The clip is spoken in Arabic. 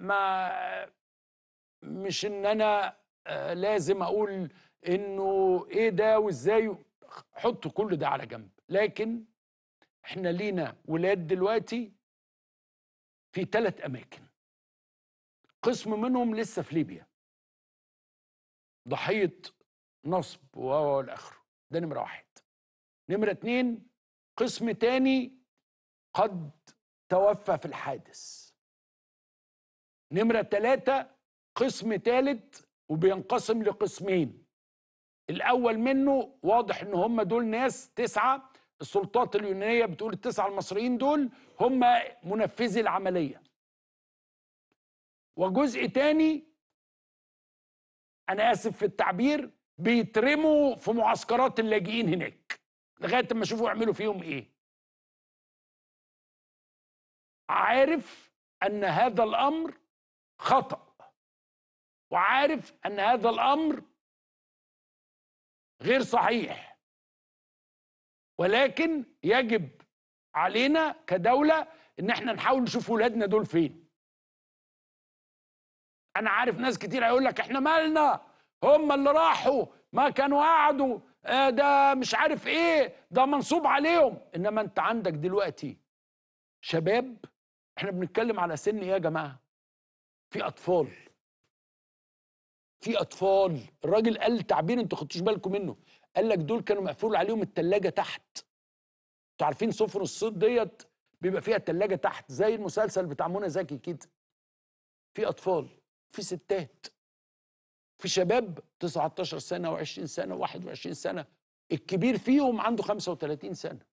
ما مش ان انا آه، لازم اقول انه ايه ده وازاي حط كل ده على جنب لكن احنا لينا ولاد دلوقتي في ثلاث اماكن قسم منهم لسه في ليبيا ضحيه نصب والاخر ده نمره واحد نمره اتنين قسم تاني قد توفى في الحادث نمرة ثلاثة قسم ثالث وبينقسم لقسمين الأول منه واضح إن هم دول ناس تسعة السلطات اليونانية بتقول التسعة المصريين دول هم منفذي العملية وجزء تاني أنا آسف في التعبير بيترموا في معسكرات اللاجئين هناك لغاية ما يشوفوا يعملوا فيهم إيه عارف أن هذا الأمر خطأ وعارف أن هذا الأمر غير صحيح ولكن يجب علينا كدولة إن احنا نحاول نشوف ولادنا دول فين أنا عارف ناس كتير هيقول لك احنا مالنا هم اللي راحوا ما كانوا قعدوا آه، ده مش عارف ايه ده منصوب عليهم انما انت عندك دلوقتي شباب احنا بنتكلم على سن ايه يا جماعه في اطفال في اطفال الراجل قال تعبير انتوا خدتوش بالكم منه قال لك دول كانوا مقفول عليهم التلاجة تحت انتوا عارفين سفن الصيد ديت بيبقى فيها التلاجة تحت زي المسلسل بتاع منى زكي كده في اطفال في ستات في شباب 19 سنه و20 سنه و21 سنه الكبير فيهم عنده 35 سنه